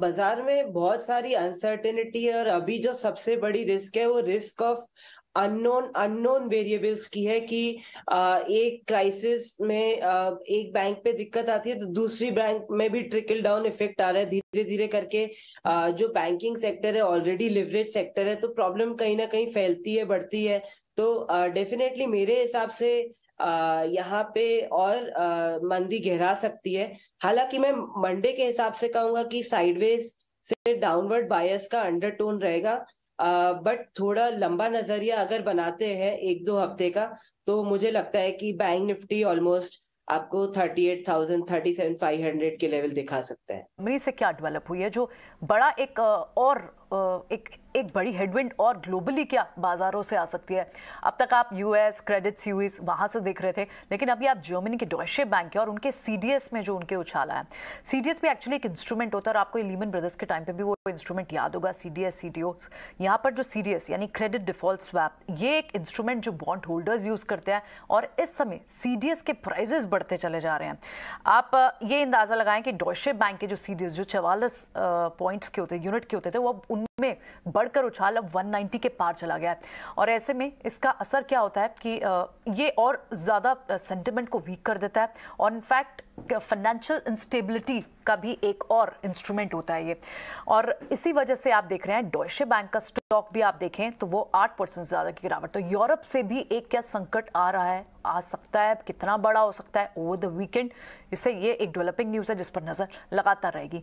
बाजार में बहुत सारी अनसर्टेनिटी है और अभी जो सबसे बड़ी रिस्क है वो risk of unknown unknown variables की है कि एक क्राइसिस में एक बैंक पे दिक्कत आती है तो दूसरी बैंक में भी ट्रिकल डाउन इफेक्ट आ रहा है धीरे धीरे करके जो बैंकिंग सेक्टर है ऑलरेडी लिवरेज सेक्टर है तो प्रॉब्लम कहीं ना कहीं फैलती है बढ़ती है तो डेफिनेटली मेरे हिसाब से यहाँ पे और मंदी गहरा सकती है हालांकि मैं मंडे के हिसाब से कहूंगा कि साइडवेज से डाउनवर्ड बायस का अंडरटोन रहेगा बट थोड़ा लंबा नजरिया अगर बनाते हैं एक दो हफ्ते का तो मुझे लगता है कि बैंक निफ्टी ऑलमोस्ट आपको 38,000, 37,500 के लेवल दिखा सकते हैं मेरी से क्या डेवलप हुई है जो बड़ा एक और एक एक बड़ी हेडविंड और ग्लोबली क्या बाजारों से आ सकती है अब तक आप यूएस क्रेडिट स्यूइस वहां से देख रहे थे लेकिन अभी आप जर्मनी के डॉयशे बैंक और उनके सीडीएस में जो उनके उछाला है सीडीएस भी एक्चुअली एक इंस्ट्रूमेंट होता है और आपको लीमन ब्रदर्स के टाइम पे भी वो इंस्ट्रूमेंट याद होगा सीडीएस सीटीओ यहाँ पर जो सीडीएस यानी क्रेडिट डिफॉल्ट स्वैप ये एक इंस्ट्रूमेंट जो बॉन्ड होल्डर्स यूज करते हैं और इस समय सीडीएस के प्राइजेस बढ़ते चले जा रहे हैं आप ये अंदाजा लगाएं कि डॉशे बैंक के जो सीडीएस जो चवालीस पॉइंट्स के होते यूनिट के होते थे वो में बढ़कर उछाल अब 190 के पार चला गया है और ऐसे में इसका असर क्या होता है कि ये और ज़्यादा सेंटिमेंट को वीक कर देता है और इनफैक्ट फाइनेंशियल इंस्टेबिलिटी का भी एक और इंस्ट्रूमेंट होता है ये और इसी वजह से आप देख रहे हैं डॉयशे बैंक का स्टॉक भी आप देखें तो वो आठ परसेंट ज़्यादा की गिरावट तो यूरोप से भी एक क्या संकट आ रहा है आ सकता है कितना बड़ा हो सकता है ओवर द वीकेंड इससे ये एक डेवलपिंग न्यूज़ है जिस पर नज़र लगातार रहेगी